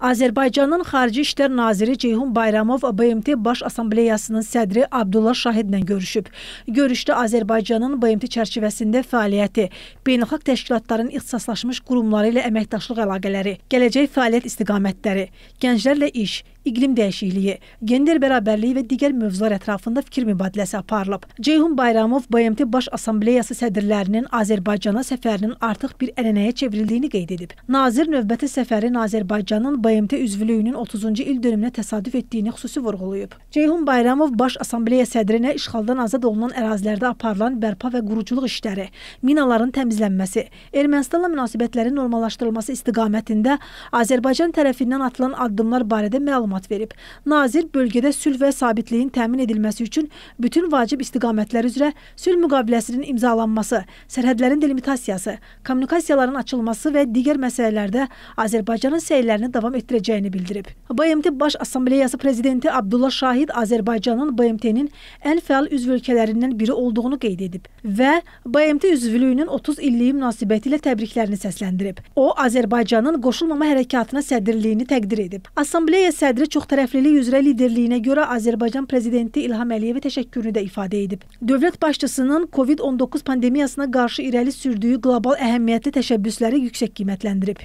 Azərbaycanın Xarici İşlər Naziri Ceyhun Bayramov BMT Baş Assambleyasının sədri Abdullah Şahidlə görüşüb. Görüşdə Azərbaycanın BMT çərçivəsində fəaliyyəti, beynəlxalq təşkilatların ixtisaslaşmış qurumları ilə əməkdaşlıq əlaqələri, gələcək fəaliyyət istiqamətləri, gənclərlə iş, iqlim dəyişikliyi, gender bərabərliyi və digər mövzular ətrafında fikir mübadiləsi aparılıb. Ceyhun Bayramov BMT Baş Assambleyası sədrlərinin Azərbaycana səfərinin artıq bir ənənəyə çevrildiyini qeyd edib. Nazir növbəti səfərin Azərbaycanın BMT üzvlüyünün 30-cu il dönümünə təsadüf etdiyini xüsusi vurğulayıb. Ceyhun Bayramov Baş Assambleya sədrinə işğaldan azad olunan ərazilərdə aparılan bərpa və quruculuq işləri, minaların təmizlənməsi, Ermənistanla münasibətlərin normallaşdırılması istiqamətində Azərbaycan tərəfindən atılan addımlar barədə məlumat məlumat verib. Nazir bölgədə sülh və sabitliyin təmin edilməsi üçün bütün vacib istiqamətlər üzrə sülh müqaviləsinin imzalanması, sərhədlərin delimitasiyası, kommunikasiyaların açılması və digər məsələlərdə Azərbaycanın səylərini davam etdirəcəyini bildirib. BMT Baş Assambleyası prezidenti Abdullah Şahid Azərbaycanın BMT-nin ən fəal üzv ölkələrindən biri olduğunu qeyd edib və BMT üzvlüyünün 30 illiyi münasibəti ilə təbriklərini səsləndirib. O, Azərbaycanın qoşulmama hərəkatına sədrliyini təqdir edib. Assambleya sədri Ayrı çoxtərəflilik üzrə liderliyinə görə Azərbaycan prezidenti İlham Əliyevə təşəkkürünü də ifadə edib. Dövlət başçısının COVID-19 pandemiyasına qarşı irəli sürdüyü qlobal əhəmiyyətli təşəbbüsləri yüksək qiymətləndirib.